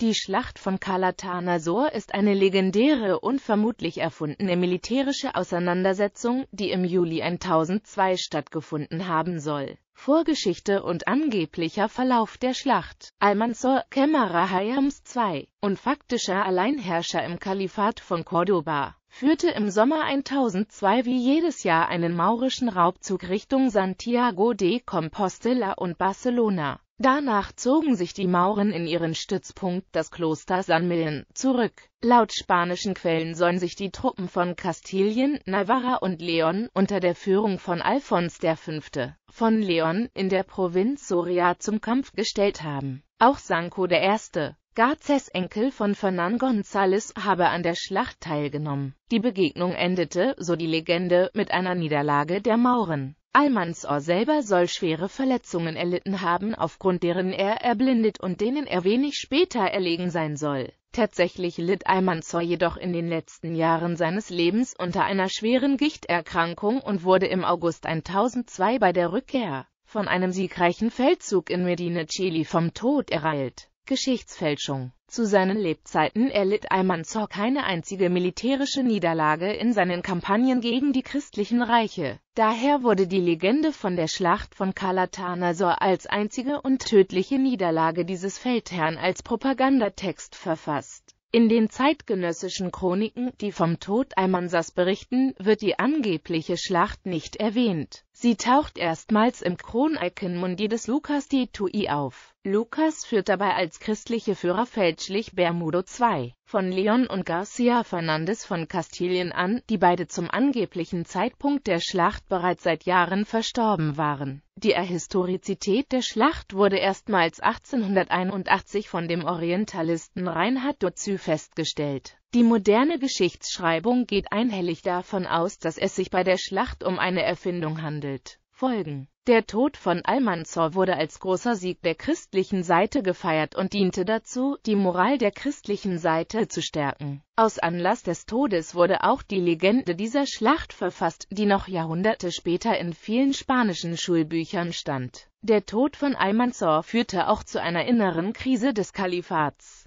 Die Schlacht von Kalatanasor ist eine legendäre und vermutlich erfundene militärische Auseinandersetzung, die im Juli 1002 stattgefunden haben soll. Vorgeschichte und angeblicher Verlauf der Schlacht. Almansor, Kämmerer Hayams II und faktischer Alleinherrscher im Kalifat von Cordoba, führte im Sommer 1002 wie jedes Jahr einen maurischen Raubzug Richtung Santiago de Compostela und Barcelona. Danach zogen sich die Mauren in ihren Stützpunkt, das Kloster San Millen, zurück. Laut spanischen Quellen sollen sich die Truppen von Kastilien, Navarra und Leon unter der Führung von Alfons V. von Leon in der Provinz Soria zum Kampf gestellt haben. Auch Sanko I., Garces Enkel von Fernán González habe an der Schlacht teilgenommen. Die Begegnung endete, so die Legende, mit einer Niederlage der Mauren. Almansor selber soll schwere Verletzungen erlitten haben, aufgrund deren er erblindet und denen er wenig später erlegen sein soll. Tatsächlich litt Almansor jedoch in den letzten Jahren seines Lebens unter einer schweren Gichterkrankung und wurde im August 1002 bei der Rückkehr von einem siegreichen Feldzug in Medina Chili vom Tod ereilt. Geschichtsfälschung. Zu seinen Lebzeiten erlitt Almanzor keine einzige militärische Niederlage in seinen Kampagnen gegen die christlichen Reiche. Daher wurde die Legende von der Schlacht von Kalatanasor als einzige und tödliche Niederlage dieses Feldherrn als Propagandatext verfasst. In den zeitgenössischen Chroniken, die vom Tod Almansas berichten, wird die angebliche Schlacht nicht erwähnt. Sie taucht erstmals im Kroneikenmundi des Lukas di Tui auf. Lukas führt dabei als christliche Führer fälschlich Bermudo II von Leon und Garcia Fernandes von Kastilien an, die beide zum angeblichen Zeitpunkt der Schlacht bereits seit Jahren verstorben waren die Ahistorizität der Schlacht wurde erstmals 1881 von dem Orientalisten Reinhard Dutzü festgestellt. Die moderne Geschichtsschreibung geht einhellig davon aus, dass es sich bei der Schlacht um eine Erfindung handelt. Folgen der Tod von Almanzor wurde als großer Sieg der christlichen Seite gefeiert und diente dazu, die Moral der christlichen Seite zu stärken. Aus Anlass des Todes wurde auch die Legende dieser Schlacht verfasst, die noch Jahrhunderte später in vielen spanischen Schulbüchern stand. Der Tod von Almanzor führte auch zu einer inneren Krise des Kalifats